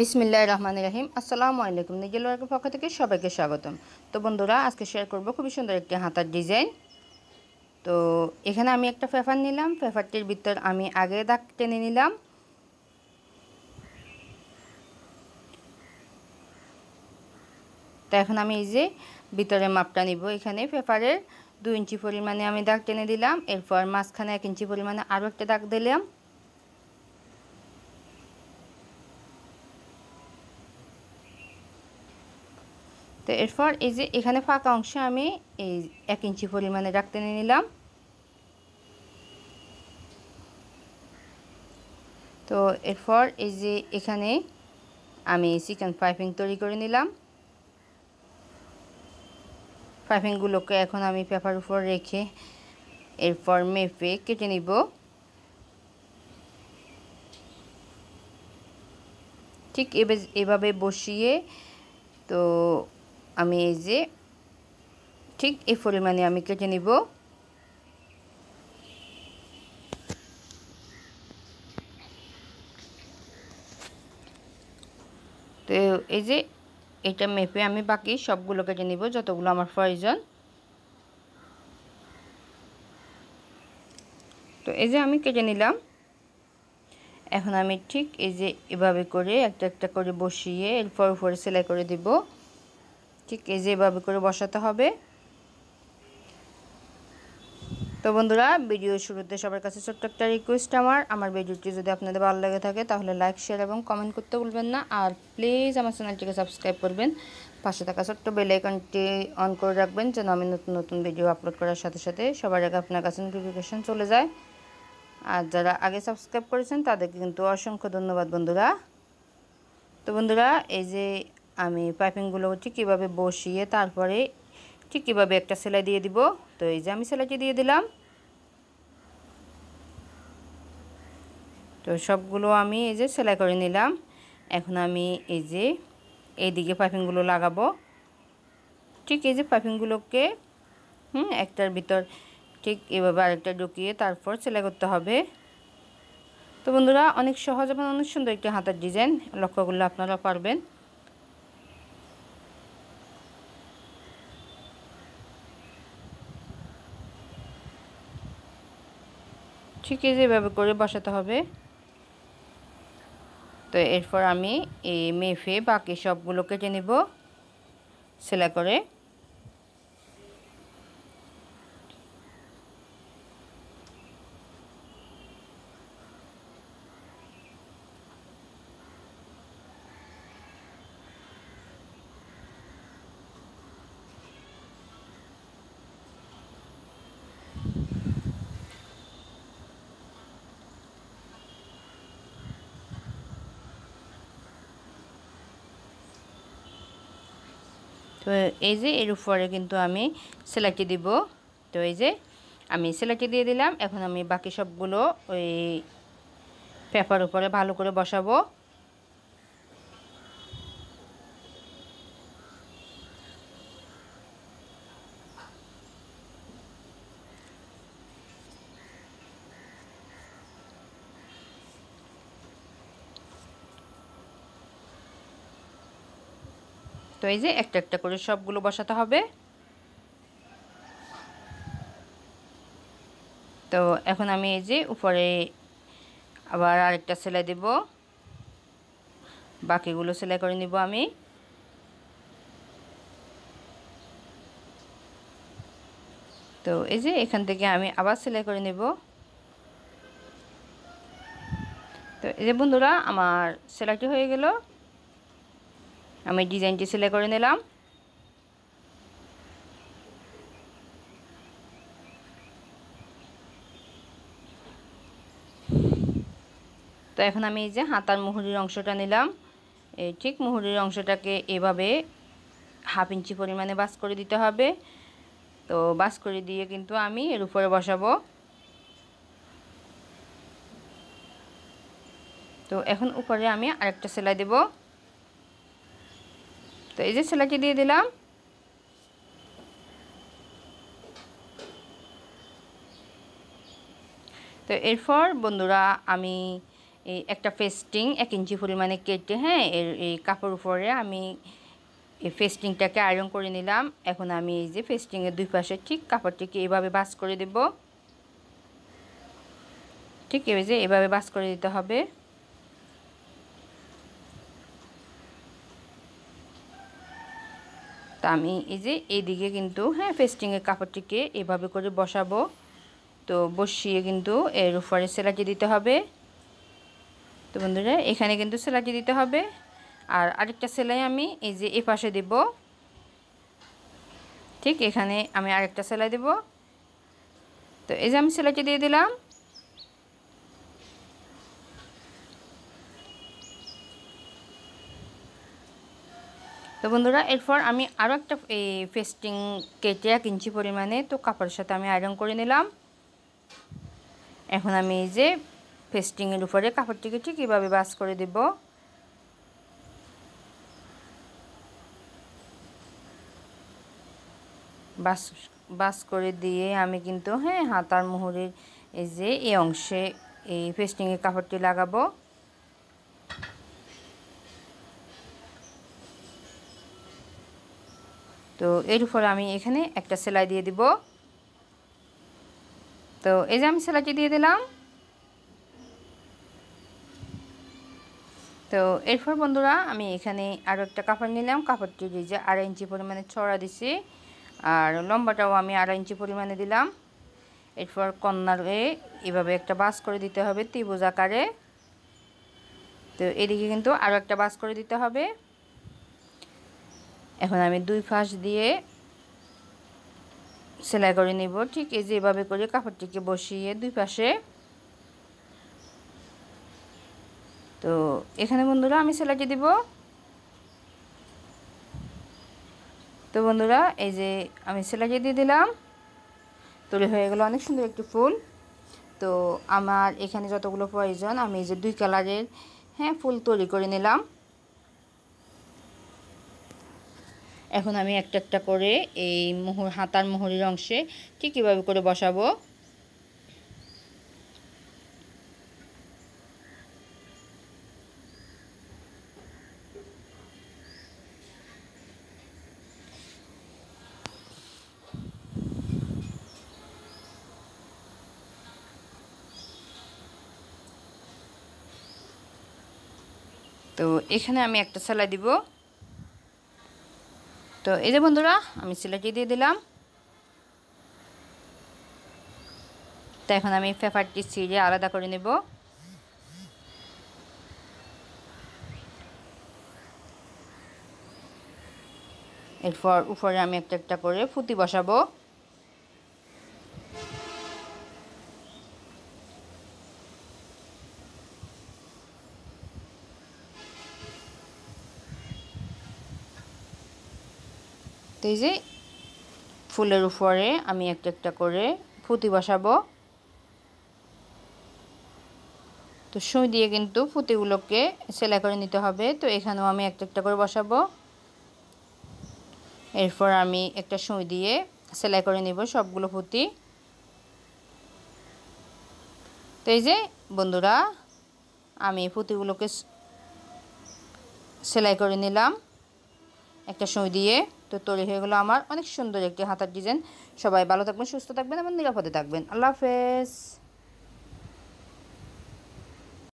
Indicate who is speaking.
Speaker 1: বিসমিল্লাহ রহমান রাহিম আসসালামু আলাইকুম নিজেল ওয়ার্কের পক্ষ থেকে সবাইকে স্বাগতম তো বন্ধুরা আজকে শেয়ার করব খুবই সুন্দর একটি হাতার ডিজাইন তো এখানে আমি একটা পেপার নিলাম পেপারটির ভিতর আমি আগে দাগ টেনে নিলাম তো এখন আমি এই যে ভিতরে মাপটা নিব এখানে পেপারের দু ইঞ্চি পরিমাণে আমি দাগ টেনে দিলাম এরপর মাঝখানে এক ইঞ্চি পরিমাণে আরও একটা দাগ দিলাম তো এরপর এই যে এখানে ফাঁকা অংশে আমি এই এক ইঞ্চি পরিমাণে রাখতে নিলাম তো এরপর এই যে এখানে আমি চিকেন পাইপিং তৈরি করে নিলাম পাইপিংগুলোকে এখন আমি পেপার উপর রেখে এরপর মেপে কেটে নিব ঠিক এভাবে বসিয়ে তো আমি এই যে ঠিক এই পরিমাণে আমি কেটে নিব তো এই যে এটা মেপে আমি বাকি সবগুলো কেটে নিব যতগুলো আমার প্রয়োজন তো এই যে আমি কেটে নিলাম এখন আমি ঠিক এই যে এভাবে করে একটা একটা করে বসিয়ে এরপর উপরে সেলাই করে দিব ঠিক এই যেভাবে করে বসাতে হবে তো বন্ধুরা ভিডিও শুরুতে সবার কাছে ছোট্ট একটা রিকোয়েস্ট আমার আমার ভিডিওটি যদি আপনাদের ভালো লাগে থাকে তাহলে লাইক শেয়ার এবং কমেন্ট করতে ভুলবেন না আর প্লিজ আমার চ্যানেলটিকে সাবস্ক্রাইব করবেন পাশে থাকা ছোট্ট বেলাইকনটি অন করে রাখবেন যেন আমি নতুন নতুন ভিডিও আপলোড করার সাথে সাথে সবার আগে আপনার কাছে নোটিফিকেশান চলে যায় আর যারা আগে সাবস্ক্রাইব করেছেন তাদেরকে কিন্তু অসংখ্য ধন্যবাদ বন্ধুরা তো বন্ধুরা এই যে আমি পাইপিংগুলো হচ্ছে কীভাবে বসিয়ে তারপরে ঠিক কীভাবে একটা সেলাই দিয়ে দিব তো এই যে আমি সেলাইটি দিয়ে দিলাম তো সবগুলো আমি এই যে সেলাই করে নিলাম এখন আমি এই যে এই দিকে পাইপিংগুলো লাগাবো ঠিক এই যে পাইপিংগুলোকে হুম একটার ভিতর ঠিক এভাবে আরেকটা ঢুকিয়ে তারপর সেলাই করতে হবে তো বন্ধুরা অনেক সহজ এবং অনেক সুন্দর একটি হাতের ডিজাইন লক্ষ্য করলে আপনারা পারবেন ঠিক যেভাবে করে বসাতে হবে তো এরপর আমি এই মেফে বাকি সবগুলোকে কেটে নেব সেলাই করে তো এই যে এর উপরে কিন্তু আমি সেলাইটি দিব তো এই যে আমি সেলাইটি দিয়ে দিলাম এখন আমি বাকি সবগুলো ওই পেপার উপরে ভালো করে বসাবো তো এই যে একটা একটা করে সবগুলো বসাতে হবে তো এখন আমি এই যে উপরে আবার আরেকটা সেলাই দেব বাকিগুলো সেলাই করে নিব আমি তো এই যে এখান থেকে আমি আবার সেলাই করে নেব তো এই যে বন্ধুরা আমার সেলাইটি হয়ে গেল আমি ডিজাইনটি সেলাই করে নিলাম তো এখন আমি এই যে হাতার মুহুরির অংশটা নিলাম এই ঠিক মুহুরির অংশটাকে এভাবে হাফ ইঞ্চি পরিমাণে বাস করে দিতে হবে তো বাস করে দিয়ে কিন্তু আমি এর উপরে বসাবো তো এখন উপরে আমি আরেকটা সেলাই দেবো তো এই যে ছেলেকে দিয়ে দিলাম তো এরপর বন্ধুরা আমি এই একটা ফেস্টিং এক ইঞ্চি পরিমাণে কেটে হ্যাঁ এর এই কাপড় উপরে আমি এই ফেস্টিংটাকে আয়রন করে নিলাম এখন আমি এই যে ফেস্টিংয়ের দুই পাশে ঠিক কাপড়টিকে এভাবে বাস করে দেব ঠিক এই যে এভাবে বাস করে দিতে হবে তো আমি এই যে এইদিকে কিন্তু হ্যাঁ ফেস্টিংয়ের কাপড়টিকে এভাবে করে বসাবো তো বসিয়ে কিন্তু এর উপরে সেলাটি দিতে হবে তো বন্ধুরা এখানে কিন্তু সেলাটি দিতে হবে আর আরেকটা সেলাই আমি এই যে এ পাশে দেব ঠিক এখানে আমি আরেকটা সেলাই দেব তো এই যে আমি সেলাইটি দিয়ে দিলাম তো বন্ধুরা এরপর আমি আরও একটা ফেস্টিং কেটে এক ইঞ্চি পরিমাণে তো কাপড়ের সাথে আমি আয়রন করে নিলাম এখন আমি এই যে ফেস্টিংয়ের উপরে কাপড়টিকে ঠিক এভাবে বাস করে দেব বাস বাস করে দিয়ে আমি কিন্তু হ্যাঁ হাতার মুহুরের এই যে এই অংশে এই ফেস্টিংয়ের কাপড়টি লাগাবো তো এর উপরে আমি এখানে একটা সেলাই দিয়ে দিব তো এই যে আমি সেলাইটি দিয়ে দিলাম তো এরপর বন্ধুরা আমি এখানে আরও একটা কাপড় নিলাম দিয়ে যে আড়াই ইঞ্চি পরিমাণে ছড়া দিছি আর লম্বাটাও আমি আড়াই ইঞ্চি পরিমাণে দিলাম এরপর কন্যার এভাবে একটা বাস করে দিতে হবে ত্রিভুজ আকারে তো এদিকে কিন্তু আরও একটা বাস করে দিতে হবে এখন আমি দুই ফাঁস দিয়ে সেলাই করে নিব ঠিক এই যে এভাবে করে কাপড়টিকে বসিয়ে দুই পাশে তো এখানে বন্ধুরা আমি সেলাইটি দিব তো বন্ধুরা এই যে আমি সেলাইটি দিয়ে দিলাম তৈরি হয়ে গেল অনেক সুন্দর একটি ফুল তো আমার এখানে যতগুলো প্রয়োজন আমি এই যে দুই কালারের হ্যাঁ ফুল তৈরি করে নিলাম এখন আমি একটা একটা করে এই মোহর হাতার মোহরের অংশে ঠিক কীভাবে করে বসাবো তো এখানে আমি একটা সেলাই দিব তো এই যে বন্ধুরা আমি সিলাটি দিয়ে দিলাম তো এখন আমি পেপারটি সিজে আলাদা করে নেব এরপর উপরে আমি একটা একটা করে ফুতি বসাবো তো এই যে ফুলের উপরে আমি একটা একটা করে ফুতি বসাবো তো সুই দিয়ে কিন্তু ফুতিগুলোকে সেলাই করে নিতে হবে তো এখানেও আমি একটা একটা করে বসাবো এরপর আমি একটা সুই দিয়ে সেলাই করে নিব সবগুলো ফুতি তো এই যে বন্ধুরা আমি ফুতিগুলোকে সেলাই করে নিলাম একটা সুই দিয়ে তো তৈরি হয়ে গেলো আমার অনেক সুন্দর একটি হাতার ডিজাইন সবাই ভালো থাকবেন সুস্থ থাকবেন এবং নিরাপদে থাকবেন আল্লাহ হাফেজ